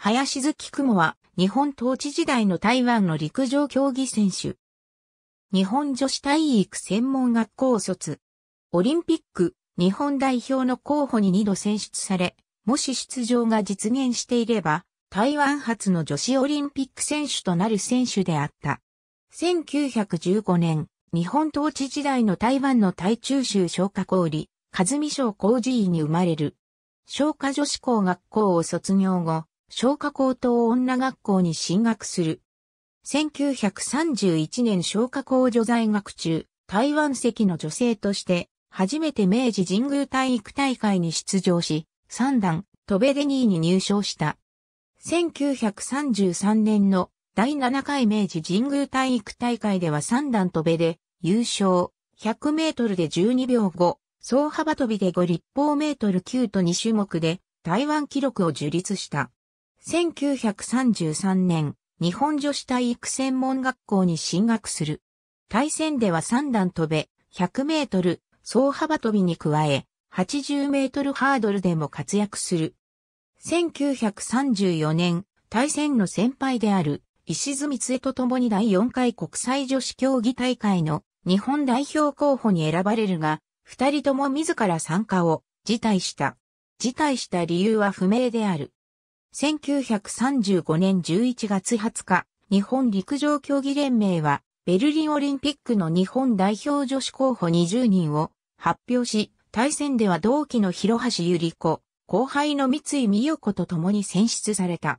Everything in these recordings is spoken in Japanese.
林月雲は日本統治時代の台湾の陸上競技選手。日本女子体育専門学校卒。オリンピック日本代表の候補に2度選出され、もし出場が実現していれば、台湾初の女子オリンピック選手となる選手であった。1915年、日本統治時代の台湾の台中州昇華校理、和美省工事院に生まれる。昇華女子校学校を卒業後、昇華高等女学校に進学する。1931年昇華高女在学中、台湾籍の女性として、初めて明治神宮体育大会に出場し、三段、トベデニーに入賞した。1933年の第7回明治神宮体育大会では三段飛べで優勝、100メートルで12秒5、総幅跳びで5立方メートル9と2種目で台湾記録を樹立した。1933年、日本女子体育専門学校に進学する。対戦では3段飛べ、100メートル、総幅飛びに加え、80メートルハードルでも活躍する。1934年、対戦の先輩である石津光恵と共に第4回国際女子競技大会の日本代表候補に選ばれるが、二人とも自ら参加を辞退した。辞退した理由は不明である。1935年11月20日、日本陸上競技連盟は、ベルリンオリンピックの日本代表女子候補20人を発表し、対戦では同期の広橋ゆり子、後輩の三井美代子と共に選出された。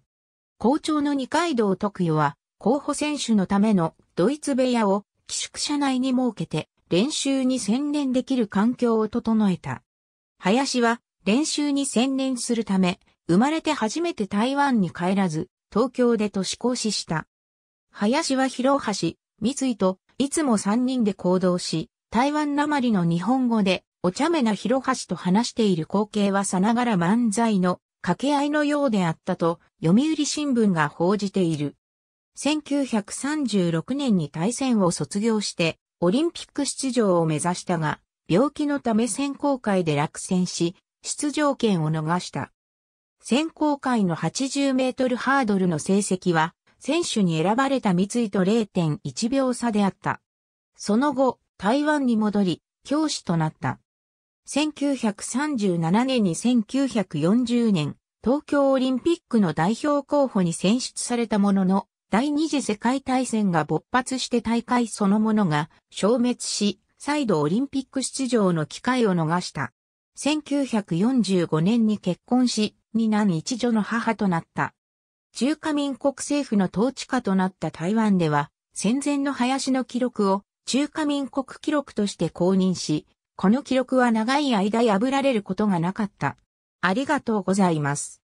校長の二階堂徳与は、候補選手のためのドイツ部屋を寄宿舎内に設けて、練習に専念できる環境を整えた。林は練習に専念するため、生まれて初めて台湾に帰らず、東京で都市しした。林は広橋、三井といつも三人で行動し、台湾なまりの日本語でお茶目な広橋と話している光景はさながら漫才の掛け合いのようであったと読売新聞が報じている。1936年に大戦を卒業してオリンピック出場を目指したが、病気のため選考会で落選し、出場権を逃した。選考会の80メートルハードルの成績は、選手に選ばれた三井と0.1秒差であった。その後、台湾に戻り、教師となった。1937年に1940年、東京オリンピックの代表候補に選出されたものの、第二次世界大戦が勃発して大会そのものが消滅し、再度オリンピック出場の機会を逃した。1945年に結婚し、二男一女の母となった。中華民国政府の統治下となった台湾では、戦前の林の記録を中華民国記録として公認し、この記録は長い間破られることがなかった。ありがとうございます。